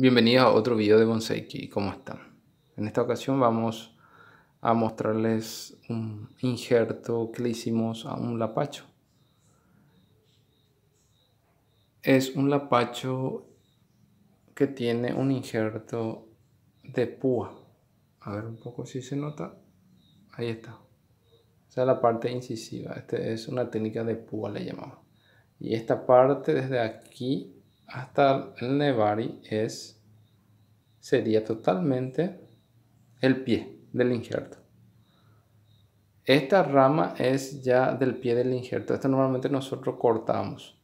Bienvenidos a otro video de Bonseiki, ¿cómo están? En esta ocasión vamos a mostrarles un injerto que le hicimos a un lapacho. Es un lapacho que tiene un injerto de púa. A ver un poco si se nota. Ahí está. O es la parte incisiva. Esta es una técnica de púa, le llamamos. Y esta parte desde aquí hasta el Nevari es, sería totalmente el pie del injerto. Esta rama es ya del pie del injerto. Esto normalmente nosotros cortamos.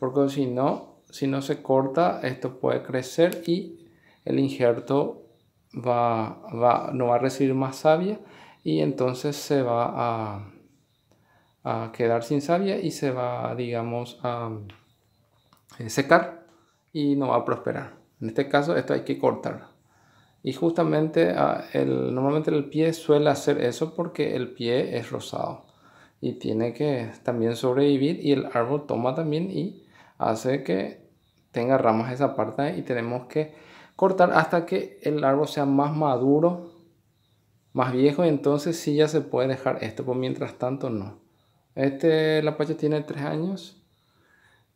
Porque si no, si no se corta, esto puede crecer y el injerto va, va, no va a recibir más savia y entonces se va a, a quedar sin savia y se va, digamos, a eh, secar y no va a prosperar. En este caso, esto hay que cortar. Y justamente ah, el, normalmente el pie suele hacer eso porque el pie es rosado y tiene que también sobrevivir y el árbol toma también y hace que tenga ramas esa parte y tenemos que cortar hasta que el árbol sea más maduro, más viejo, entonces si ya se puede dejar esto, por mientras tanto no. Este la pacha tiene 3 años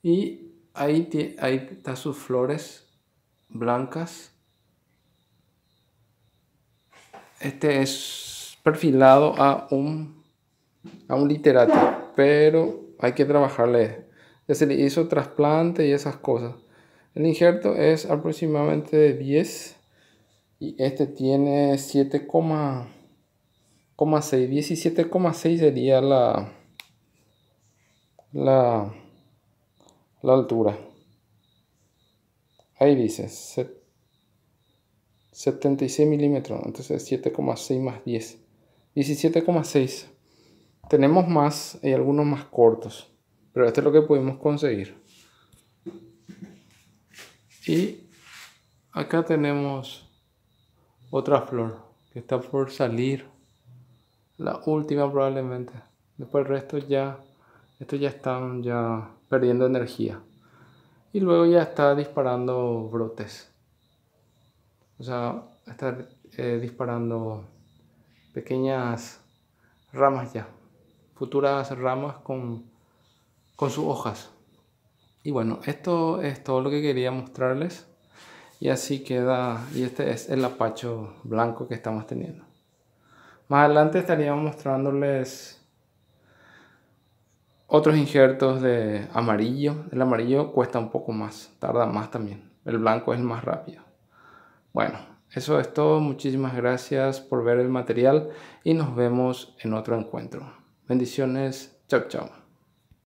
y ahí, están está sus flores blancas. Este es perfilado a un, a un literato, pero hay que trabajarle. Ya se le hizo trasplante y esas cosas. El injerto es aproximadamente de 10 y este tiene 7,6. 17,6 sería la, la la altura. Ahí dice 76 milímetros, entonces 7,6 más 10. 17,6. Tenemos más y algunos más cortos, pero este es lo que pudimos conseguir. Y acá tenemos otra flor que está por salir. La última probablemente. Después el resto ya estos ya están ya perdiendo energía. Y luego ya está disparando brotes. O sea, está eh, disparando pequeñas ramas ya. Futuras ramas con, con sus hojas. Y bueno, esto es todo lo que quería mostrarles. Y así queda, y este es el apacho blanco que estamos teniendo. Más adelante estaríamos mostrándoles otros injertos de amarillo. El amarillo cuesta un poco más, tarda más también. El blanco es el más rápido. Bueno, eso es todo. Muchísimas gracias por ver el material y nos vemos en otro encuentro. Bendiciones. Chao, chao.